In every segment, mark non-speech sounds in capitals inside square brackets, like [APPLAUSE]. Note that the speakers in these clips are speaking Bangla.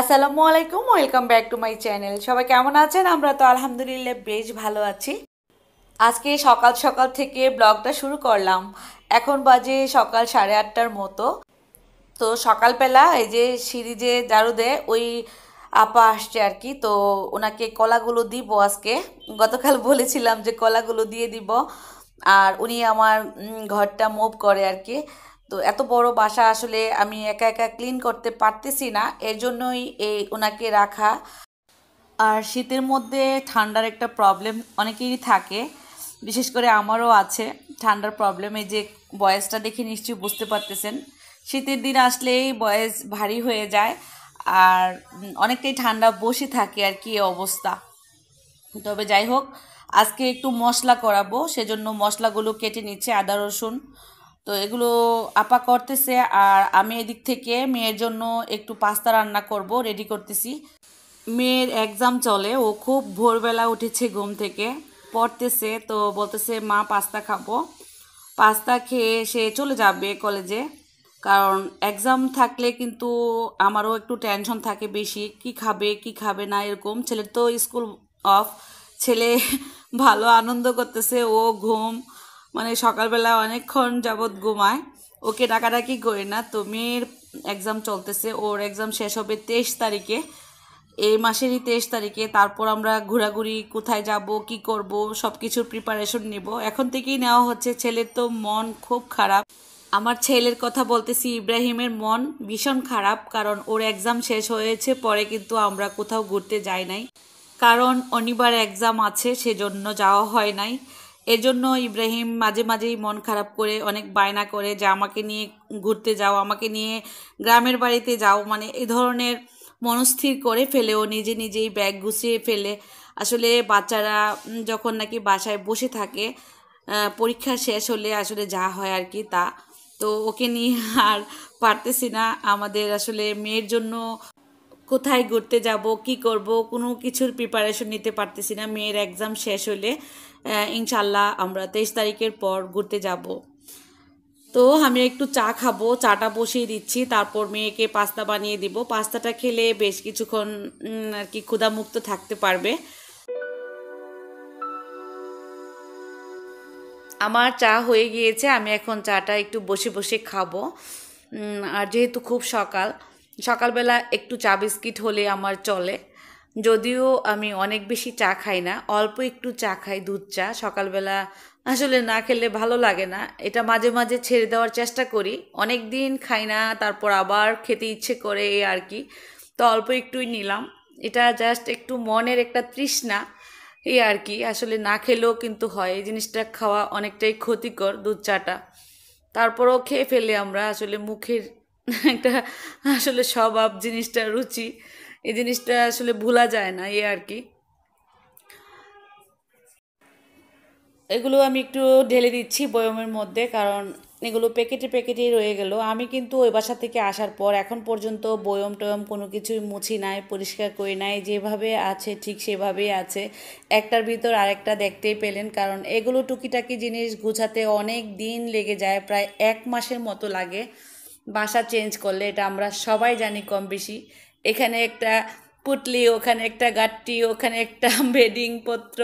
আসসালামু আলাইকুম welcome back to my channel সবাই কেমন আছেন আমরা তো আলহামদুলিল্লাহ বেশ ভালো আছি আজকে সকাল সকাল থেকে ব্লগটা শুরু করলাম এখন বাজে সকাল সাড়ে আটটার মতো তো সকালবেলা এই যে সিরিজে দারু দে ওই আপা আসছে আর কি তো ওনাকে কলাগুলো দিব আজকে গতকাল বলেছিলাম যে কলাগুলো দিয়ে দিব আর উনি আমার ঘরটা মুভ করে আর কি তো এত বড় বাসা আসলে আমি একা একা ক্লিন করতে পারতেছি না এর জন্যই এই ওনাকে রাখা আর শীতের মধ্যে ঠান্ডার একটা প্রবলেম অনেকেরই থাকে বিশেষ করে আমারও আছে ঠান্ডার প্রবলেমে যে বয়সটা দেখে নিশ্চয়ই বুঝতে পারতেছেন শীতের দিন আসলেই বয়স ভারী হয়ে যায় আর অনেকটাই ঠান্ডা বসে থাকে আর কি অবস্থা তবে যাই হোক আজকে একটু মশলা করাবো সেজন্য মশলাগুলো কেটে নিচ্ছে আদা রসুন তো এগুলো আপা করতেছে আর আমি এদিক থেকে মেয়ের জন্য একটু পাস্তা রান্না করব রেডি করতেছি মেয়ের এক্সাম চলে ও খুব ভোরবেলা উঠেছে ঘুম থেকে পড়তেছে তো বলতেছে মা পাস্তা খাবো পাস্তা খেয়ে সে চলে যাবে কলেজে কারণ এক্সাম থাকলে কিন্তু আমারও একটু টেনশন থাকে বেশি কি খাবে কি খাবে না এরকম ছেলের তো স্কুল অফ ছেলে [LAUGHS] ভালো আনন্দ করতেছে ও ঘুম মানে সকালবেলা অনেকক্ষণ যাবৎ ঘুমায় ওকে ডাকাডাকি করে না তো মেয়ের এক্সাম চলতেছে ওর এক্সাম শেষ হবে তেইশ তারিখে এই মাসেরই তেইশ তারিখে তারপর আমরা ঘোরাঘুরি কোথায় যাব কি করব সব কিছুর প্রিপারেশন নেব এখন থেকেই নেওয়া হচ্ছে ছেলের তো মন খুব খারাপ আমার ছেলের কথা বলতেছি ইব্রাহিমের মন ভীষণ খারাপ কারণ ওর এক্সাম শেষ হয়েছে পরে কিন্তু আমরা কোথাও ঘুরতে যাই নাই কারণ অনিবার এক্সাম আছে সেজন্য যাওয়া হয় নাই এজন্য ইব্রাহিম মাঝে মাঝেই মন খারাপ করে অনেক বায়না করে যে আমাকে নিয়ে ঘুরতে যাও আমাকে নিয়ে গ্রামের বাড়িতে যাও মানে এ ধরনের মনস্থির করে ফেলেও নিজে নিজেই ব্যাগ গুছিয়ে ফেলে আসলে বাচ্চারা যখন নাকি বাসায় বসে থাকে পরীক্ষা শেষ হলে আসলে যা হয় আর কি তা তো ওকে নিয়ে আর পারতেছি না আমাদের আসলে মেয়ের জন্য কোথায় ঘুরতে যাব কি করব কোনো কিছুর প্রিপারেশন নিতে পারতেছি না মেয়ের এক্সাম শেষ হলে ইনশাল্লাহ আমরা তেইশ তারিখের পর ঘুরতে যাব তো আমি একটু চা খাবো চাটা বসিয়ে দিচ্ছি তারপর মেয়েকে পাস্তা বানিয়ে দিব পাস্তাটা খেলে বেশ কিছুক্ষণ আর কি ক্ষুধামুক্ত থাকতে পারবে আমার চা হয়ে গিয়েছে আমি এখন চাটা একটু বসে বসে খাবো আর যেহেতু খুব সকাল সকালবেলা একটু চা বিস্কিট হলে আমার চলে যদিও আমি অনেক বেশি চা খাই না অল্প একটু চা খাই দুধ চা সকালবেলা আসলে না খেলে ভালো লাগে না এটা মাঝে মাঝে ছেড়ে দেওয়ার চেষ্টা করি অনেক দিন খাই না তারপর আবার খেতে ইচ্ছে করে এই আর কি তো অল্প একটুই নিলাম এটা জাস্ট একটু মনের একটা তৃষ্ণা এই আর কি আসলে না খেলেও কিন্তু হয় এই জিনিসটা খাওয়া অনেকটাই ক্ষতিকর দুধ চাটা তারপরও খেয়ে ফেলে আমরা আসলে মুখের [LAUGHS] একটা আসলে স্বভাব জিনিসটা রুচি এই জিনিসটা আসলে ভোলা যায় না এ আর কি এগুলো আমি একটু ঢেলে দিচ্ছি বয়মের মধ্যে কারণ এগুলো প্যাকেটে প্যাকেটেই রয়ে গেল আমি কিন্তু ওই বাসা থেকে আসার পর এখন পর্যন্ত বয়ম টয়ম কোনো কিছুই মুছি নাই পরিষ্কার করি নাই যেভাবে আছে ঠিক সেভাবেই আছে একটার ভিতর আরেকটা দেখতেই পেলেন কারণ এগুলো টুকিটাকি জিনিস গুছাতে অনেক দিন লেগে যায় প্রায় এক মাসের মতো লাগে বাসা চেঞ্জ করলে এটা আমরা সবাই জানি কম বেশি এখানে একটা পুটলি ওখানে একটা গাট্টি ওখানে একটা [LAUGHS] বেডিং পত্র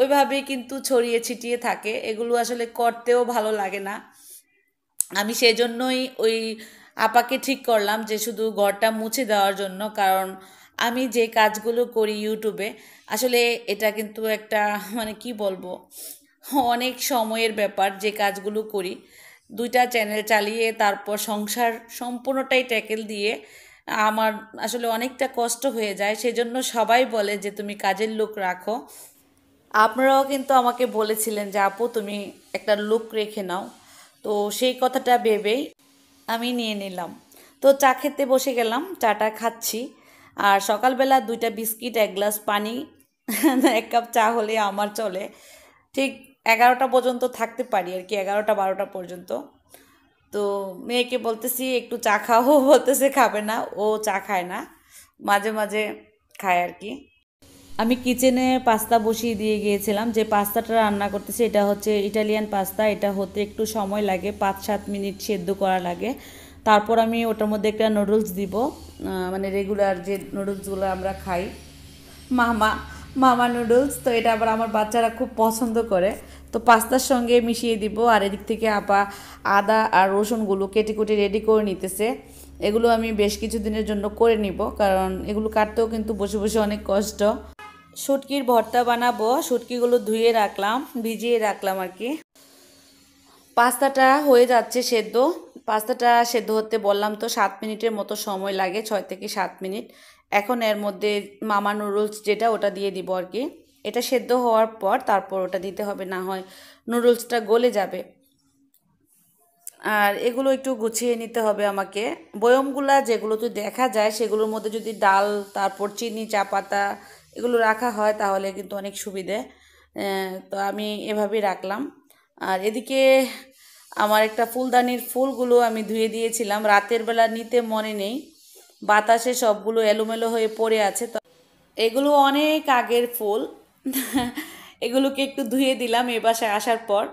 ওইভাবে কিন্তু ছড়িয়ে ছিটিয়ে থাকে এগুলো আসলে করতেও ভালো লাগে না আমি সেজন্যই ওই আপাকে ঠিক করলাম যে শুধু ঘরটা মুছে দেওয়ার জন্য কারণ আমি যে কাজগুলো করি ইউটিউবে আসলে এটা কিন্তু একটা [LAUGHS] মানে কি বলবো অনেক সময়ের ব্যাপার যে কাজগুলো করি দুইটা চ্যানেল চালিয়ে তারপর সংসার সম্পূর্ণটাই ট্যাকেল দিয়ে আমার আসলে অনেকটা কষ্ট হয়ে যায় সেজন্য সবাই বলে যে তুমি কাজের লোক রাখো আপনারাও কিন্তু আমাকে বলেছিলেন যে আপু তুমি একটা লুক রেখে নাও তো সেই কথাটা ভেবেই আমি নিয়ে নিলাম তো চা খেতে বসে গেলাম চাটা খাচ্ছি আর সকালবেলা দুইটা বিস্কিট এক গ্লাস পানি [LAUGHS] এক কাপ চা হলে আমার চলে ঠিক এগারোটা পর্যন্ত থাকতে পারি আর কি এগারোটা বারোটা পর্যন্ত তো মেয়েকে বলতেছি একটু চা খাও [LAUGHS] বলতেছে খাবে না ও চা খায় না মাঝে মাঝে খায় আর কি আমি কিচেনে পাস্তা বসিয়ে দিয়ে গিয়েছিলাম যে পাস্তাটা রান্না করতেছি এটা হচ্ছে ইটালিয়ান পাস্তা এটা হতে একটু সময় লাগে পাঁচ সাত মিনিট সেদ্ধ করা লাগে তারপর আমি ওটার মধ্যে একটা নুডলস দিব মানে রেগুলার যে নুডলসগুলো আমরা খাই মামা মামা নুডলস তো এটা আবার আমার বাচ্চারা খুব পছন্দ করে তো পাস্তার সঙ্গে মিশিয়ে দিব আর এদিক থেকে আপা আদা আর রসুনগুলো কেটে কুটে রেডি করে নিতেছে এগুলো আমি বেশ কিছু দিনের জন্য করে নিব কারণ এগুলো কাটতেও কিন্তু বসে বসে অনেক কষ্ট সুটকির ভর্তা বানাবো শুটকিগুলো ধুয়ে রাখলাম ভিজিয়ে রাখলাম আর কি পাস্তাটা হয়ে যাচ্ছে সেদ্ধ পাস্তাটা সেদ্ধ হতে বললাম তো সাত মিনিটের মতো সময় লাগে ছয় থেকে সাত মিনিট এখন এর মধ্যে মামা নুডলস যেটা ওটা দিয়ে দিব আর কি এটা সেদ্ধ হওয়ার পর তারপর ওটা দিতে হবে না হয় নুডলসটা গলে যাবে আর এগুলো একটু গুছিয়ে নিতে হবে আমাকে বয়মগুলা যেগুলো তো দেখা যায় সেগুলোর মধ্যে যদি ডাল তারপর চিনি চা পাতা এগুলো রাখা হয় তাহলে কিন্তু অনেক সুবিধে তো আমি এভাবেই রাখলাম আর এদিকে আমার একটা ফুলদানির ফুলগুলো আমি ধুয়ে দিয়েছিলাম রাতের বেলা নিতে মনে নেই বাতাসে সবগুলো এলোমেলো হয়ে পড়ে আছে তো এগুলো অনেক আগের ফুল [LAUGHS] এগুলোকে একটু ধুয়ে দিলাম এ বাসায় আসার পর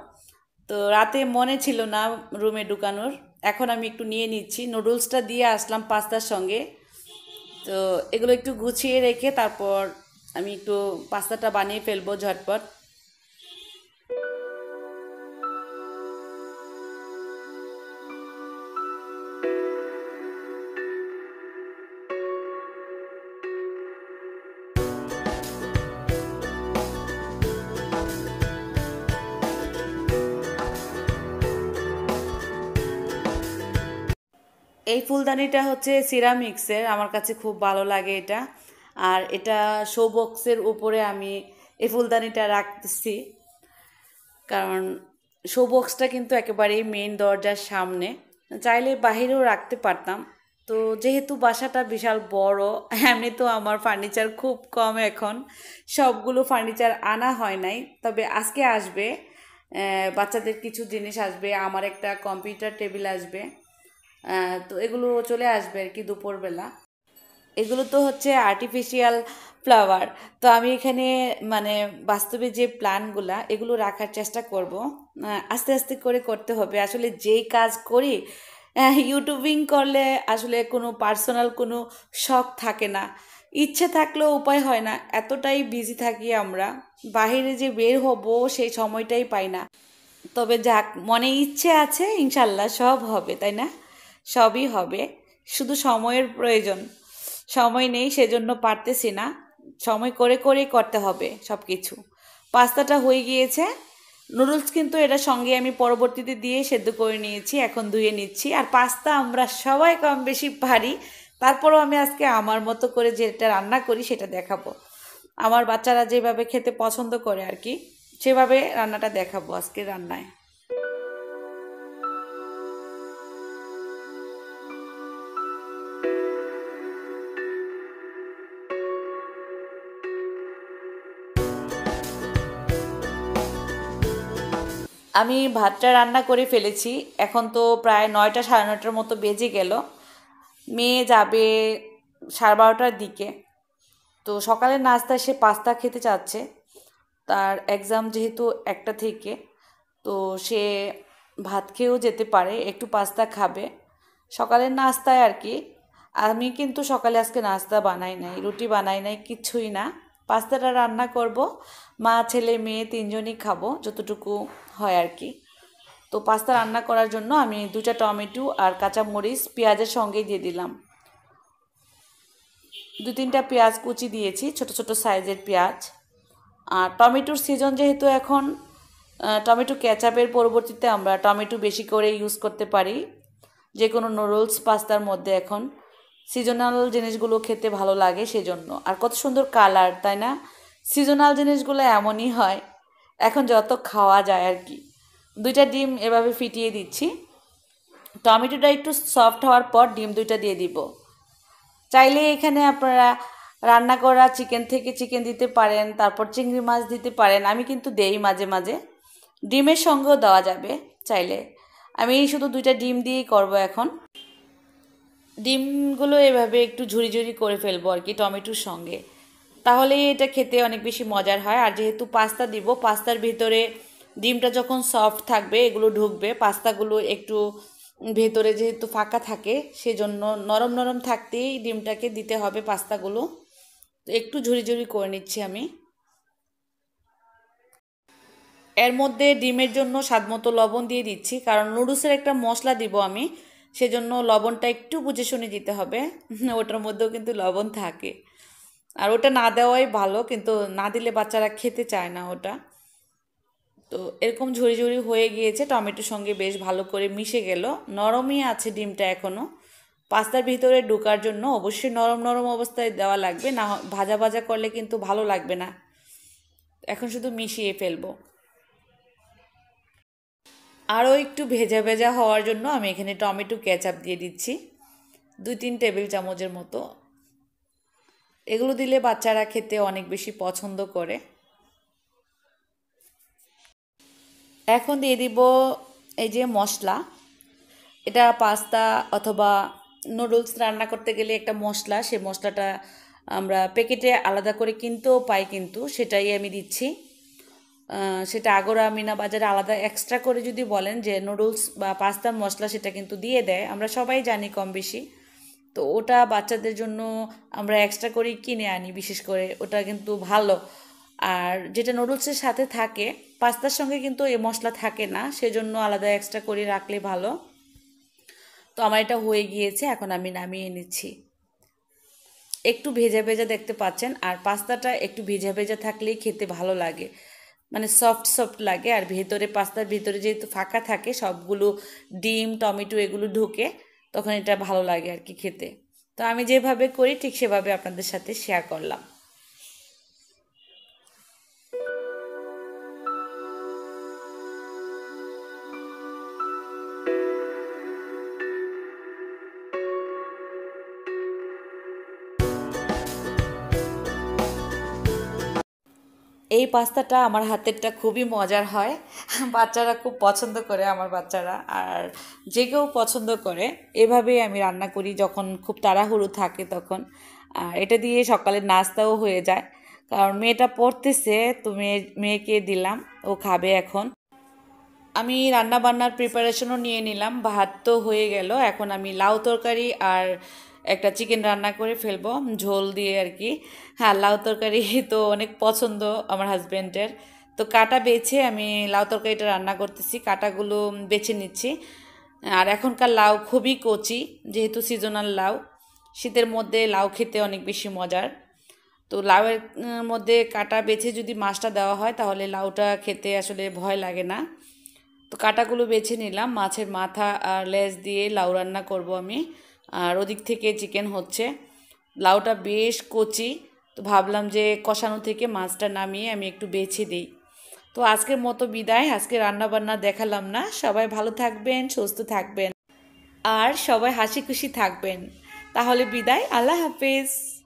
তো রাতে মনে ছিল না রুমে ঢুকানোর এখন আমি একটু নিয়ে নিচ্ছি নুডলসটা দিয়ে আসলাম পাস্তার সঙ্গে তো এগুলো একটু গুছিয়ে রেখে তারপর আমি একটু পাস্তাটা বানিয়ে ফেলবো ঝটপট এই ফুলদানিটা হচ্ছে সিরামিক্সের আমার কাছে খুব ভালো লাগে এটা আর এটা শো বক্সের উপরে আমি এই ফুলদানিটা রাখতেছি কারণ শো বক্সটা কিন্তু একেবারেই মেন দরজার সামনে চাইলে বাহিরেও রাখতে পারতাম তো যেহেতু বাসাটা বিশাল বড় এমনি তো আমার ফার্নিচার খুব কম এখন সবগুলো ফার্নিচার আনা হয় নাই তবে আজকে আসবে বাচ্চাদের কিছু জিনিস আসবে আমার একটা কম্পিউটার টেবিল আসবে তো এগুলো চলে আসবে আর কি দুপুরবেলা এগুলো তো হচ্ছে আর্টিফিশিয়াল ফ্লাওয়ার তো আমি এখানে মানে বাস্তবে যে প্ল্যানগুলা এগুলো রাখার চেষ্টা করব আস্তে আস্তে করে করতে হবে আসলে যেই কাজ করি ইউটিউবিং করলে আসলে কোনো পার্সোনাল কোনো শখ থাকে না ইচ্ছে থাকলেও উপায় হয় না এতটাই বিজি থাকি আমরা বাহিরে যে বের হব সেই সময়টাই পাই না তবে যাক মনে ইচ্ছে আছে ইনশাল্লাহ সব হবে তাই না সবই হবে শুধু সময়ের প্রয়োজন সময় নেই সেজন্য পারতেছি না সময় করে করে করতে হবে সব কিছু পাস্তাটা হয়ে গিয়েছে নুডলস কিন্তু এটা সঙ্গে আমি পরবর্তীতে দিয়ে সেদ্ধ করে নিয়েছি এখন ধুয়ে নিচ্ছি আর পাস্তা আমরা সবাই কম বেশি ভারী তারপরও আমি আজকে আমার মতো করে যেটা রান্না করি সেটা দেখাবো আমার বাচ্চারা যেভাবে খেতে পছন্দ করে আর কি সেভাবে রান্নাটা দেখাবো আজকে রান্নায় আমি ভাতটা রান্না করে ফেলেছি এখন তো প্রায় নয়টা সাড়ে নয়টার মতো বেজে গেল মেয়ে যাবে সাড়ে বারোটার দিকে তো সকালের নাস্তা সে পাস্তা খেতে চাচ্ছে তার এক্সাম যেহেতু একটা থেকে তো সে ভাত খেয়েও যেতে পারে একটু পাস্তা খাবে সকালের নাস্তায় আর কি আমি কিন্তু সকালে আজকে নাস্তা বানাই নাই রুটি বানাই নাই কিছুই না পাস্তাটা রান্না করব মা ছেলে মেয়ে তিনজনই খাবো যতটুকু হয় আর কি তো পাস্তা রান্না করার জন্য আমি দুটা টমেটো আর কাঁচা মরিচ পেঁয়াজের সঙ্গেই দিয়ে দিলাম দু তিনটা পেঁয়াজ কুচি দিয়েছি ছোট ছোট সাইজের পেঁয়াজ আর টমেটোর সিজন যেহেতু এখন টমেটো ক্যাচাপের পরবর্তীতে আমরা টমেটো বেশি করে ইউজ করতে পারি যে কোনো নুডলস পাস্তার মধ্যে এখন সিজনাল জিনিসগুলো খেতে ভালো লাগে সেজন্য আর কত সুন্দর কালার তাই না সিজনাল জিনিসগুলো এমনই হয় এখন যত খাওয়া যায় আর কি দুইটা ডিম এভাবে ফিটিয়ে দিচ্ছি টমেটোটা একটু সফট হওয়ার পর ডিম দুইটা দিয়ে দিব চাইলে এখানে আপনারা রান্না করা চিকেন থেকে চিকেন দিতে পারেন তারপর চিংড়ি মাছ দিতে পারেন আমি কিন্তু দেই মাঝে মাঝে ডিমের সঙ্গেও দেওয়া যাবে চাইলে আমি শুধু দুইটা ডিম দিয়েই করব এখন ডিমগুলো এভাবে একটু ঝুড়ি ঝুড়ি করে ফেলবো আর কি টমেটোর সঙ্গে তাহলে এটা খেতে অনেক বেশি মজার হয় আর যেহেতু পাস্তা দিব পাস্তার ভিতরে ডিমটা যখন সফট থাকবে এগুলো ঢুকবে পাস্তাগুলো একটু ভেতরে যেহেতু ফাঁকা থাকে সেজন্য নরম নরম থাকতেই ডিমটাকে দিতে হবে পাস্তাগুলো একটু ঝুড়ি ঝুড়ি করে নিচ্ছি আমি এর মধ্যে ডিমের জন্য স্বাদমতো লবণ দিয়ে দিচ্ছি কারণ নুডলসের একটা মশলা দিব আমি সেজন্য লবণটা একটু বুঝে শুনে দিতে হবে [LAUGHS] ওটার মধ্যেও কিন্তু লবণ থাকে আর ওটা না দেওয়াই ভালো কিন্তু না দিলে বাচ্চারা খেতে চায় না ওটা তো এরকম ঝুড়ি ঝুড়ি হয়ে গিয়েছে টমেটোর সঙ্গে বেশ ভালো করে মিশে গেল নরমই আছে ডিমটা এখনও পাস্তার ভিতরে ঢোকার জন্য অবশ্যই নরম নরম অবস্থায় দেওয়া লাগবে না ভাজা ভাজা করলে কিন্তু ভালো লাগবে না এখন শুধু মিশিয়ে ফেলবো আরও একটু ভেজা ভেজা হওয়ার জন্য আমি এখানে টমেটো কেচাপ দিয়ে দিচ্ছি দুই তিন টেবিল চামচের মতো এগুলো দিলে বাচ্চারা খেতে অনেক বেশি পছন্দ করে এখন দিয়ে দিব এই যে মশলা এটা পাস্তা অথবা নুডলস রান্না করতে গেলে একটা মশলা সে মশলাটা আমরা প্যাকেটে আলাদা করে কিনতেও পাই কিন্তু সেটাই আমি দিচ্ছি সেটা আগরা মিনা বাজারে আলাদা এক্সট্রা করে যদি বলেন যে নুডলস বা পাস্তার মশলা সেটা কিন্তু দিয়ে দেয় আমরা সবাই জানি কম বেশি তো ওটা বাচ্চাদের জন্য আমরা এক্সট্রা করে কিনে আনি বিশেষ করে ওটা কিন্তু ভালো আর যেটা নুডলসের সাথে থাকে পাস্তার সঙ্গে কিন্তু এ মশলা থাকে না সেজন্য আলাদা এক্সট্রা করে রাখলে ভালো তো আমার এটা হয়ে গিয়েছে এখন আমি নামিয়ে নিচ্ছি একটু ভেজা ভেজা দেখতে পাচ্ছেন আর পাস্তাটা একটু ভেজা ভেজা থাকলেই খেতে ভালো লাগে মানে সফট সফট লাগে আর ভেতরে পাস্তার ভেতরে যেহেতু ফাঁকা থাকে সবগুলো ডিম টমেটো এগুলো ঢুকে তখন এটা ভালো লাগে আর কি খেতে তো আমি যেভাবে করি ঠিক সেভাবে আপনাদের সাথে শেয়ার করলাম এই পাস্তাটা আমার হাতেরটা খুবই মজার হয় বাচ্চারা খুব পছন্দ করে আমার বাচ্চারা আর যে কেউ পছন্দ করে এভাবেই আমি রান্না করি যখন খুব তাড়াহুড়ো থাকে তখন আর এটা দিয়ে সকালে নাস্তাও হয়ে যায় কারণ মেয়েটা পড়তেছে তো মেয়ে মেয়েকে দিলাম ও খাবে এখন আমি রান্না বান্নার প্রিপারেশনও নিয়ে নিলাম ভাত তো হয়ে গেল এখন আমি লাউ তরকারি আর একটা চিকেন রান্না করে ফেলবো ঝোল দিয়ে আর কি হ্যাঁ লাউ তরকারি তো অনেক পছন্দ আমার হাজব্যান্ডের তো কাটা বেছে আমি লাউ তরকারিটা রান্না করতেছি কাটাগুলো বেছে নিচ্ছি আর এখনকার লাউ খুবই কচি যেহেতু সিজনাল লাউ শীতের মধ্যে লাউ খেতে অনেক বেশি মজার তো লাউয়ের মধ্যে কাটা বেছে যদি মাছটা দেওয়া হয় তাহলে লাউটা খেতে আসলে ভয় লাগে না তো কাটাগুলো বেছে নিলাম মাছের মাথা আর লেজ দিয়ে লাউ রান্না করব আমি আর ওদিক থেকে চিকেন হচ্ছে লাউটা বেশ কচি তো ভাবলাম যে কষানো থেকে মাছটা নামিয়ে আমি একটু বেছে দিই তো আজকের মতো বিদায় আজকে রান্নাবান্না দেখালাম না সবাই ভালো থাকবেন সুস্থ থাকবেন আর সবাই হাসি খুশি থাকবেন তাহলে বিদায় আল্লাহ হাফেজ